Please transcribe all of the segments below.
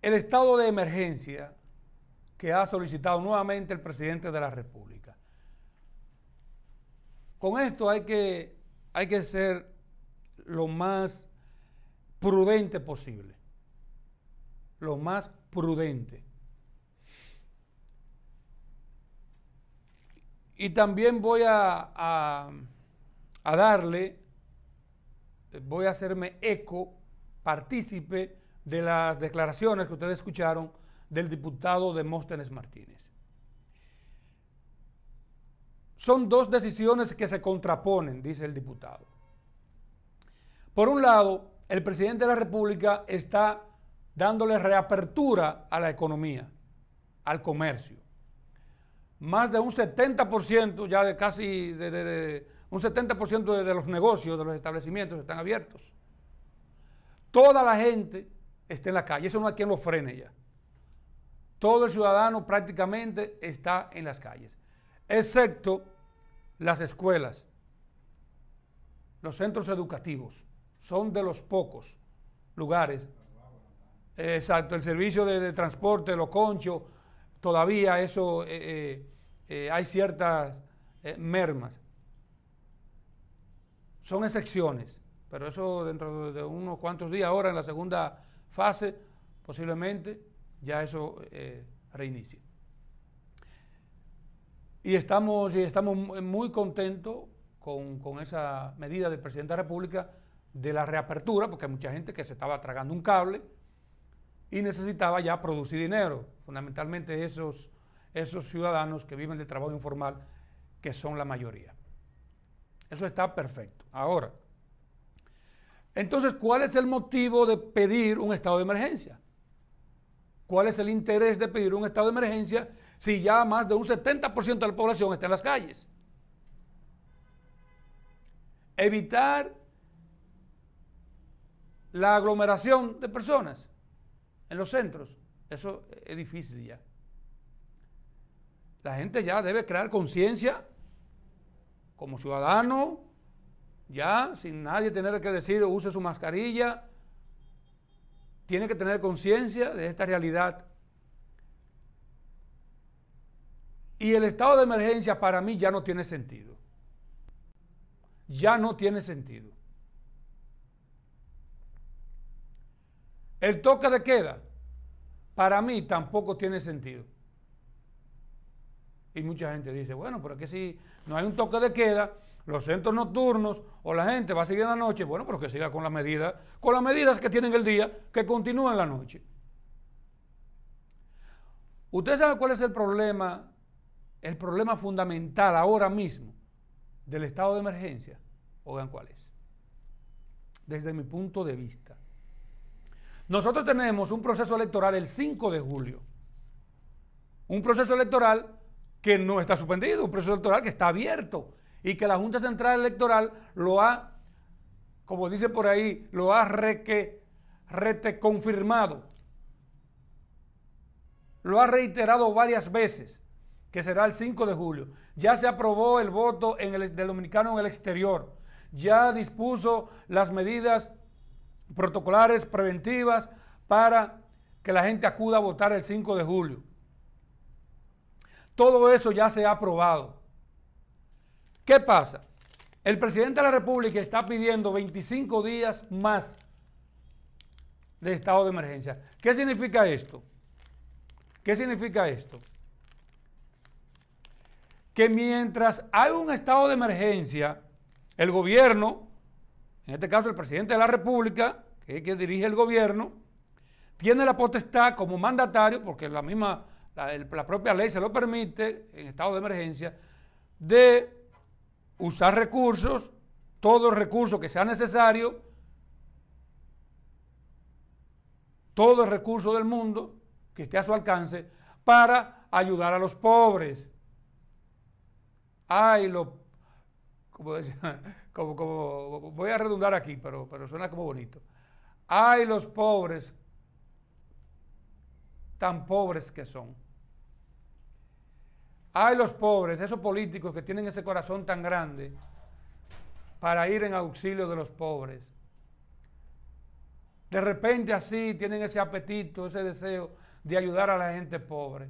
El estado de emergencia que ha solicitado nuevamente el presidente de la República. Con esto hay que, hay que ser lo más prudente posible. Lo más prudente. Y también voy a, a darle, voy a hacerme eco, partícipe de las declaraciones que ustedes escucharon del diputado Demóstenes Martínez. Son dos decisiones que se contraponen, dice el diputado. Por un lado, el presidente de la República está dándole reapertura a la economía, al comercio. Más de un 70%, ya de casi de, un 70% de los negocios, de los establecimientos están abiertos. Toda la gente esté en la calle. Eso no hay quien lo frene ya. Todo el ciudadano prácticamente está en las calles, excepto las escuelas, los centros educativos. Son de los pocos lugares. Exacto, el servicio de, transporte, los conchos, todavía eso eh, eh, eh, hay ciertas mermas. Son excepciones, pero eso dentro de unos cuantos días, ahora en la segunda fase, posiblemente ya eso eh, reinicie. Y estamos, y estamos eh, muy contentos con, esa medida del presidente de la República de la reapertura, porque hay mucha gente que se estaba tragando un cable y necesitaba ya producir dinero, fundamentalmente esos, esos ciudadanos que viven del trabajo informal, que son la mayoría. Eso está perfecto. Ahora, entonces, ¿cuál es el motivo de pedir un estado de emergencia? ¿Cuál es el interés de pedir un estado de emergencia si ya más de un 70% de la población está en las calles? Evitar la aglomeración de personas en los centros, eso es difícil ya. La gente ya debe crear conciencia como ciudadano, ya sin nadie tener que decir use su mascarilla, tiene que tener conciencia de esta realidad. Y el estado de emergencia para mí ya no tiene sentido. Ya no tiene sentido. El toque de queda para mí tampoco tiene sentido. Y mucha gente dice, bueno, pero que si no hay un toque de queda, los centros nocturnos o la gente va a seguir en la noche, bueno, pero que siga con las medidas, con las medidas que tienen el día, que continúen la noche. Ustedes saben cuál es el problema, el problema fundamental ahora mismo del estado de emergencia. Oigan cuál es. Desde mi punto de vista. Nosotros tenemos un proceso electoral el 5 de julio. Un proceso electoral que no está suspendido, un proceso electoral que está abierto, y que la Junta Central Electoral lo ha, como dice por ahí, lo ha reconfirmado. confirmado. Lo ha reiterado varias veces, que será el 5 de julio. Ya se aprobó el voto en el, del dominicano en el exterior. Ya dispuso las medidas protocolares preventivas para que la gente acuda a votar el 5 de julio. Todo eso ya se ha aprobado. ¿Qué pasa? El presidente de la República está pidiendo 25 días más de estado de emergencia. ¿Qué significa esto? ¿Qué significa esto? Que mientras hay un estado de emergencia, el gobierno, en este caso el presidente de la República, que es quien dirige el gobierno, tiene la potestad como mandatario, porque la misma, la propia ley se lo permite en estado de emergencia, de usar recursos, todo el recurso que sea necesario, todo el recurso del mundo que esté a su alcance para ayudar a los pobres. Ay, lo, como, voy a redundar aquí, pero suena como bonito. Ay, los pobres, tan pobres que son. Hay los pobres, esos políticos que tienen ese corazón tan grande para ir en auxilio de los pobres. De repente así tienen ese apetito, ese deseo de ayudar a la gente pobre.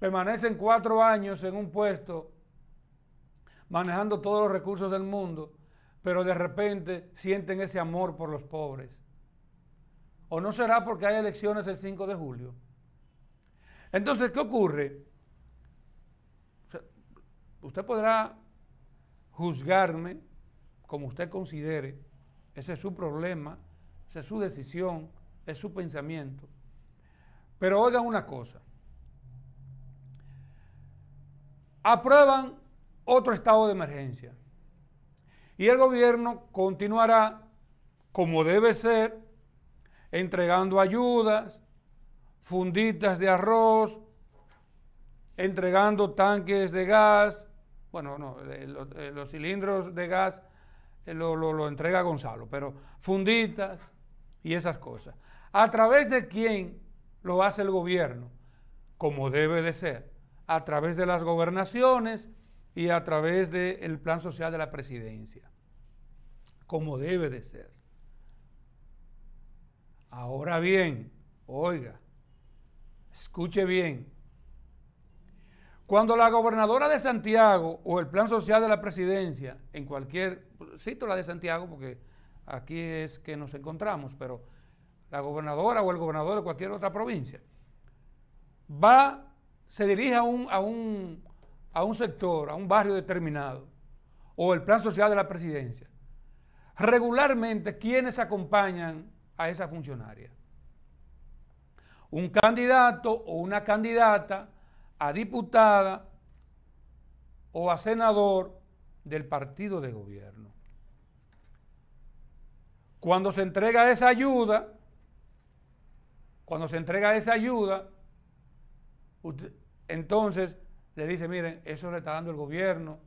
Permanecen cuatro años en un puesto manejando todos los recursos del mundo, pero de repente sienten ese amor por los pobres. ¿O no será porque hay elecciones el 5 de julio? Entonces, ¿qué ocurre? usted podrá juzgarme como usted considere, ese es su problema, esa es su decisión, es su pensamiento. Pero oigan una cosa, aprueban otro estado de emergencia y el gobierno continuará, como debe ser, entregando ayudas, funditas de arroz, entregando tanques de gas, bueno, no, los, cilindros de gas eh, lo, entrega Gonzalo, pero funditas y esas cosas. ¿A través de quién lo hace el gobierno? Como debe de ser, a través de las gobernaciones y a través del plan social de la presidencia, como debe de ser. Ahora bien, oiga, Escuche bien. Cuando la gobernadora de Santiago o el plan social de la presidencia, en cualquier, cito la de Santiago porque aquí es que nos encontramos, pero la gobernadora o el gobernador de cualquier otra provincia, va, se dirige a un, a un, a un sector, a un barrio determinado, o el plan social de la presidencia. Regularmente, quienes acompañan a esa funcionaria? un candidato o una candidata a diputada o a senador del partido de gobierno. Cuando se entrega esa ayuda, cuando se entrega esa ayuda, entonces le dice, miren, eso le está dando el gobierno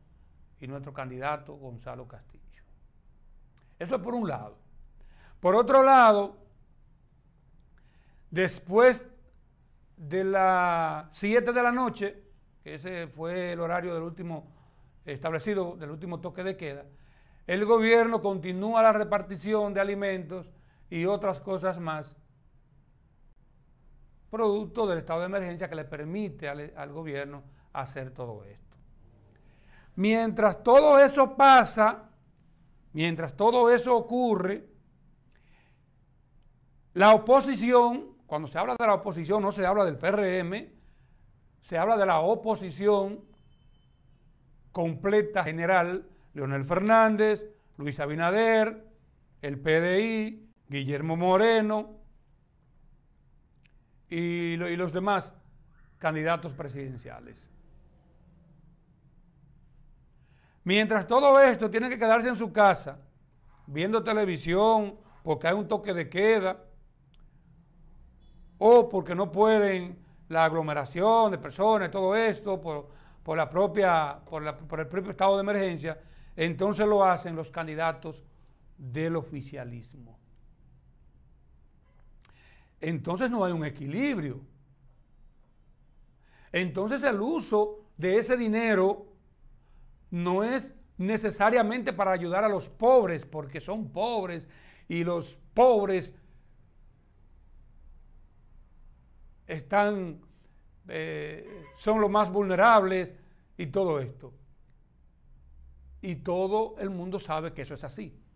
y nuestro candidato Gonzalo Castillo. Eso es por un lado. Por otro lado, Después de las 7 de la noche, que ese fue el horario del último establecido, del último toque de queda, el gobierno continúa la repartición de alimentos y otras cosas más, producto del estado de emergencia que le permite al, al gobierno hacer todo esto. Mientras todo eso pasa, mientras todo eso ocurre, la oposición cuando se habla de la oposición no se habla del PRM, se habla de la oposición completa general, Leonel Fernández, Luis Abinader, el PDI, Guillermo Moreno y, los demás candidatos presidenciales. Mientras todo esto tiene que quedarse en su casa, viendo televisión, porque hay un toque de queda, o porque no pueden la aglomeración de personas, todo esto, por, la propia, por, por el propio estado de emergencia, entonces lo hacen los candidatos del oficialismo. Entonces no hay un equilibrio. Entonces el uso de ese dinero no es necesariamente para ayudar a los pobres, porque son pobres y los pobres están, eh, son los más vulnerables y todo esto. Y todo el mundo sabe que eso es así.